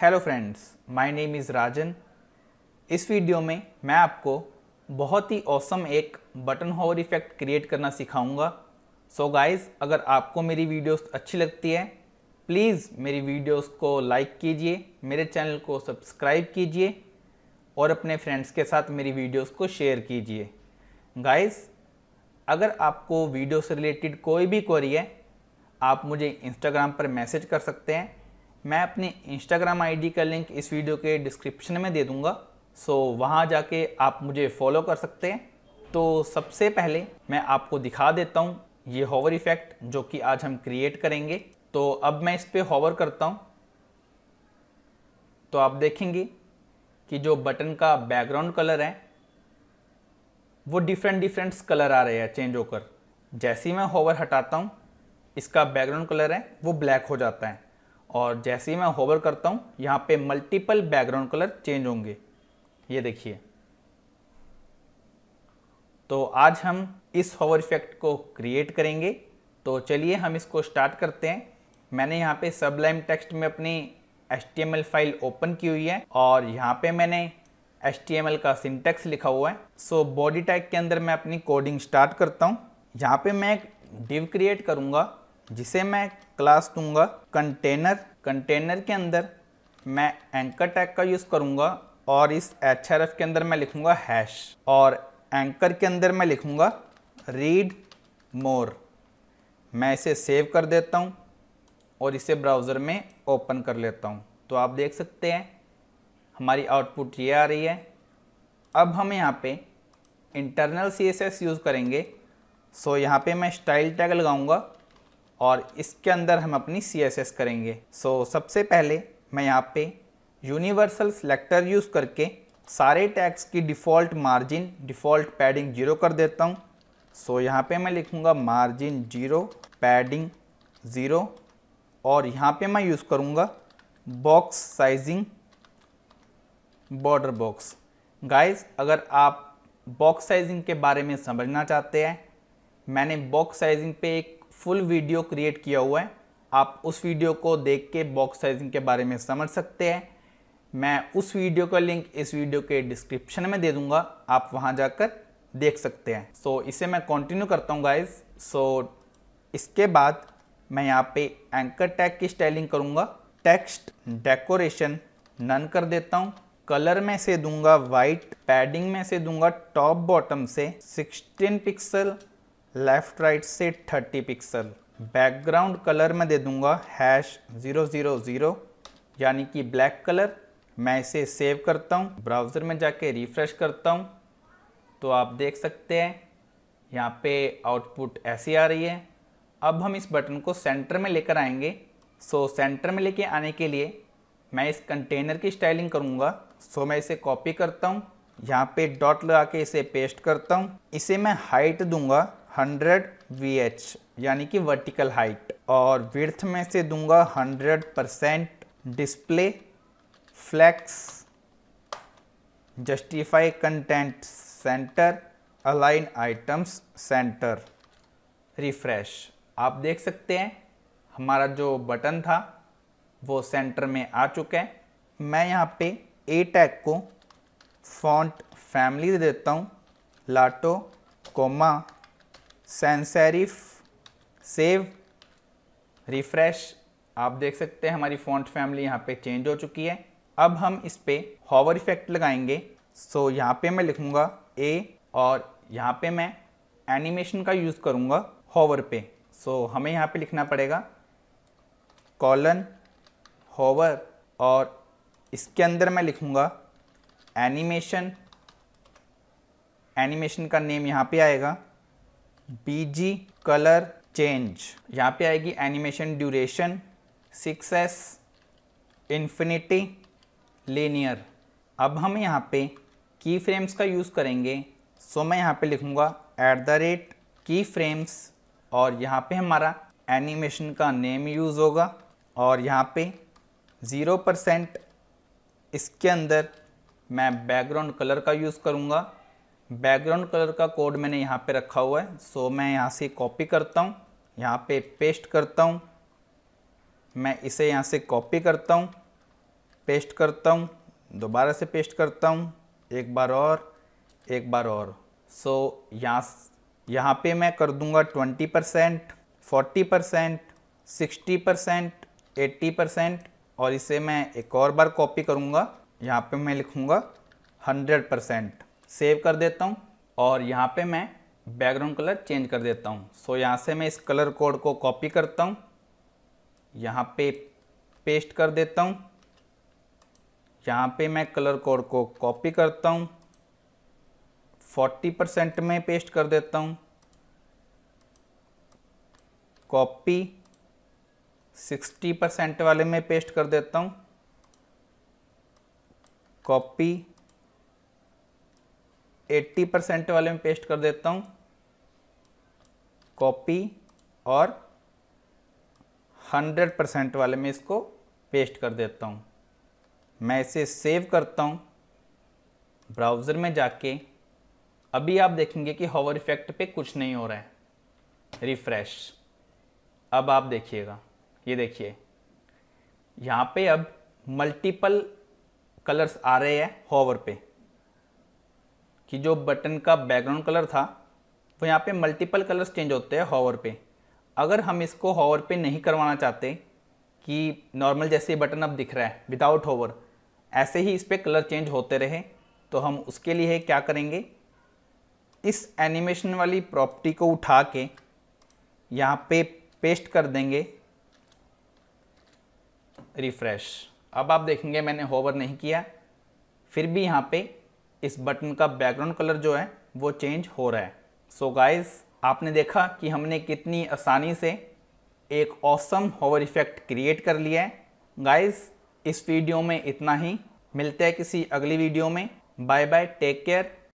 hello friends my name is Rajan इस video में मैं आपको बहुत ही औसम एक बटन होवर इफ़ेक्ट क्रिएट करना सिखाऊंगा सो so गाइस अगर आपको मेरी वीडियोस अच्छी लगती है प्लीज़ मेरी वीडियोस को लाइक कीजिए मेरे चैनल को सब्सक्राइब कीजिए और अपने फ्रेंड्स के साथ मेरी वीडियोस को शेयर कीजिए गाइस अगर आपको वीडियो से रिलेटेड कोई भी क्वेरी है आप मुझे इंस्टाग्राम पर मैसेज कर सकते हैं मैं अपने इंस्टाग्राम आईडी का लिंक इस वीडियो के डिस्क्रिप्शन में दे दूंगा सो वहां जाके आप मुझे फॉलो कर सकते हैं तो सबसे पहले मैं आपको दिखा देता हूँ ये हॉवर इफ़ेक्ट जो कि आज हम क्रिएट करेंगे तो अब मैं इस पर हॉवर करता हूँ तो आप देखेंगे कि जो बटन का बैकग्राउंड कलर है वो डिफरेंट डिफरेंट्स कलर आ रहे हैं चेंज होकर जैसे ही मैं हॉवर हटाता हूँ इसका बैकग्राउंड कलर है वो ब्लैक हो जाता है और जैसे ही मैं होवर करता हूँ यहाँ पे मल्टीपल बैकग्राउंड कलर चेंज होंगे ये देखिए तो आज हम इस होवर इफेक्ट को क्रिएट करेंगे तो चलिए हम इसको स्टार्ट करते हैं मैंने यहाँ पे सबलाइम टेक्स्ट में अपनी एच फाइल ओपन की हुई है और यहाँ पे मैंने एच का सिंटेक्स लिखा हुआ है सो बॉडी टैग के अंदर मैं अपनी कोडिंग स्टार्ट करता हूँ यहाँ पे मैं एक डिव क्रिएट करूँगा जिसे मैं क्लास दूंगा कंटेनर कंटेनर के अंदर मैं एंकर टैग का यूज़ करूँगा और इस एच के अंदर मैं लिखूँगा हैश और एंकर के अंदर मैं लिखूँगा रीड मोर मैं इसे सेव कर देता हूँ और इसे ब्राउज़र में ओपन कर लेता हूँ तो आप देख सकते हैं हमारी आउटपुट ये आ रही है अब हम यहाँ पे इंटरनल सी यूज़ करेंगे सो यहाँ पे मैं स्टाइल टैग लगाऊंगा और इसके अंदर हम अपनी सी एस एस करेंगे सो so, सबसे पहले मैं यहाँ पे यूनिवर्सल सेलेक्टर यूज़ करके सारे टैक्स की default margin default padding zero कर देता हूँ सो so, यहाँ पे मैं लिखूँगा मार्जिन जीरो पैडिंग ज़ीरो और यहाँ पे मैं यूज़ करूँगा box sizing border box guys अगर आप बॉक्स साइजिंग के बारे में समझना चाहते हैं मैंने बॉक्स साइजिंग पे एक फुल वीडियो क्रिएट किया हुआ है आप उस वीडियो को देख के बॉक्स साइजिंग के बारे में समझ सकते हैं मैं उस वीडियो का लिंक इस वीडियो के डिस्क्रिप्शन में दे दूंगा आप वहां जाकर देख सकते हैं सो so, इसे मैं कंटिन्यू करता हूँ गाइज सो इसके बाद मैं यहाँ पे एंकर टैग की स्टाइलिंग करूँगा टेक्स्ट डेकोरेशन नन कर देता हूँ कलर में से दूंगा वाइट पैडिंग में से दूंगा टॉप बॉटम से 16 पिक्सल लेफ्ट राइट से 30 पिक्सल बैकग्राउंड कलर में दे दूंगा हैश ज़ीरो ज़ीरो ज़ीरो यानी कि ब्लैक कलर मैं इसे सेव करता हूँ ब्राउज़र में जाके रिफ़्रेश करता हूँ तो आप देख सकते हैं यहाँ पे आउटपुट ऐसी आ रही है अब हम इस बटन को सेंटर में लेकर आएंगे सो so, सेंटर में लेके आने के लिए मैं इस कंटेनर की स्टाइलिंग करूँगा सो so, मैं इसे कॉपी करता हूँ यहाँ पे डॉट लगा के इसे पेस्ट करता हूँ इसे मैं हाइट दूंगा हंड्रेड वी एच यानी कि वर्टिकल हाइट और विर्थ में से दूंगा hundred percent display flex justify content center align items center refresh आप देख सकते हैं हमारा जो बटन था वो सेंटर में आ चुका है मैं यहाँ पे ए टैग को फॉन्ट फैमिली दे देता हूँ Lato comma sans serif save refresh आप देख सकते हैं हमारी फॉन्ट फैमिली यहाँ पे चेंज हो चुकी है अब हम इस पर हॉवर इफेक्ट लगाएंगे सो so, यहाँ पे मैं लिखूँगा ए और यहाँ पे मैं एनिमेशन का यूज़ करूँगा हॉवर पे सो so, हमें यहाँ पे लिखना पड़ेगा कॉलन हॉवर और इसके अंदर मैं लिखूँगा एनिमेशन एनिमेशन का नेम यहाँ पे आएगा बीजी कलर चेंज यहाँ पे आएगी animation duration six s infinity linear अब हम यहाँ पे की फ्रेम्स का यूज़ करेंगे सो मैं यहाँ पे लिखूँगा at the rate key frames और यहाँ पे हमारा एनिमेशन का नेम यूज़ होगा और यहाँ पे ज़ीरो परसेंट इसके अंदर मैं बैकग्राउंड कलर का यूज़ करूँगा बैकग्राउंड कलर का कोड मैंने यहाँ पे रखा हुआ है सो मैं यहाँ से कॉपी करता हूँ यहाँ पे पेस्ट करता हूँ मैं इसे यहाँ से कॉपी करता हूँ पेस्ट करता हूँ दोबारा से पेस्ट करता हूँ एक बार और एक बार और सो so, यहाँ यहाँ पे मैं कर दूंगा 20 percent forty percent sixty percent eighty percent और इसे मैं एक और बार कॉपी करूँगा यहाँ पे मैं लिखूँगा हंड्रेड परसेंट सेव कर देता हूँ और यहाँ पे मैं बैकग्राउंड कलर चेंज कर देता हूँ सो so, यहाँ से मैं इस कलर कोड को कॉपी करता हूँ यहाँ पे पेस्ट कर देता हूँ यहाँ पे मैं कलर कोड को कॉपी करता हूँ 40 परसेंट में पेस्ट कर देता हूँ कॉपी 60 परसेंट वाले में पेस्ट कर देता हूँ कॉपी एट्टी परसेंट वाले में पेस्ट कर देता हूँ कॉपी और हंड्रेड परसेंट वाले में इसको पेस्ट कर देता हूँ मैं इसे सेव करता हूँ ब्राउज़र में जाके अभी आप देखेंगे कि हॉवर इफेक्ट पे कुछ नहीं हो रहा है रिफ्रेश अब आप देखिएगा ये देखिए यहाँ पे अब मल्टीपल कलर्स आ रहे हैं हॉवर पे कि जो बटन का बैकग्राउंड कलर था वो यहाँ पे मल्टीपल कलर्स चेंज होते हैं हॉवर पे अगर हम इसको हॉवर पे नहीं करवाना चाहते कि नॉर्मल जैसे बटन अब दिख रहा है विदाउट होवर ऐसे ही इस पर कलर चेंज होते रहे तो हम उसके लिए क्या करेंगे इस एनिमेशन वाली प्रॉपर्टी को उठा के यहाँ पे पेस्ट कर देंगे रिफ्रेश अब आप देखेंगे मैंने होवर नहीं किया फिर भी यहाँ पे इस बटन का बैकग्राउंड कलर जो है वो चेंज हो रहा है सो so गाइस आपने देखा कि हमने कितनी आसानी से एक ऑसम होवर इफेक्ट क्रिएट कर लिया है गाइस इस वीडियो में इतना ही मिलते हैं किसी अगली वीडियो में बाय बाय टेक केयर